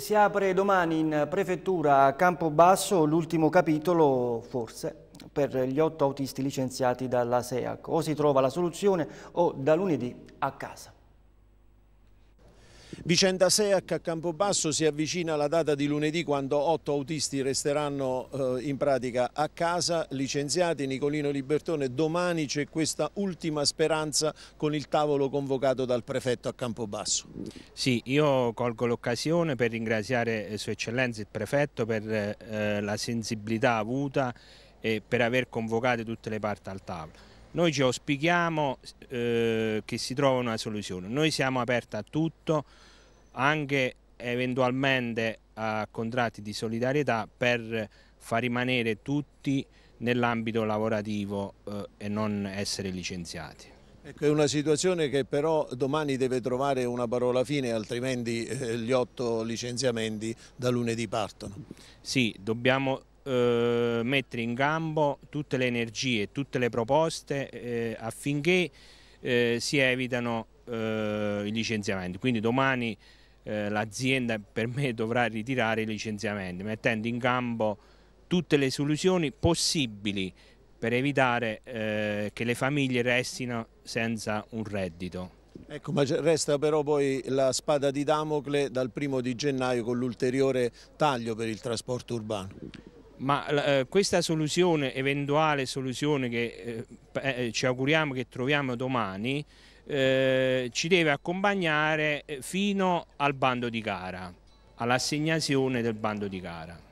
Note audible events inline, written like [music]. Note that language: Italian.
si apre domani in prefettura a Campobasso l'ultimo capitolo, forse, per gli otto autisti licenziati dalla SEAC. O si trova la soluzione o da lunedì a casa. Vicenda SEAC a Campobasso si avvicina alla data di lunedì quando otto autisti resteranno eh, in pratica a casa, licenziati Nicolino Libertone. Domani c'è questa ultima speranza con il tavolo convocato dal prefetto a Campobasso. Sì, io colgo l'occasione per ringraziare eh, Sua Eccellenza il prefetto per eh, la sensibilità avuta e per aver convocato tutte le parti al tavolo. Noi ci auspichiamo eh, che si trovi una soluzione, noi siamo aperti a tutto, anche eventualmente a contratti di solidarietà per far rimanere tutti nell'ambito lavorativo eh, e non essere licenziati. Ecco, è una situazione che però domani deve trovare una parola fine, altrimenti eh, gli otto licenziamenti da lunedì partono. Sì, dobbiamo eh, mettere in gambo tutte le energie, tutte le proposte eh, affinché eh, si evitano eh, i licenziamenti. Quindi domani eh, l'azienda per me [laughs] dovrà ritirare i licenziamenti, mettendo in gambo tutte le soluzioni possibili per evitare eh, che le famiglie restino senza un reddito. Ecco, ma resta però poi la spada di Damocle dal primo di gennaio con l'ulteriore taglio per il trasporto urbano ma eh, questa soluzione, eventuale soluzione che eh, eh, ci auguriamo che troviamo domani, eh, ci deve accompagnare fino al bando di gara, all'assegnazione del bando di gara.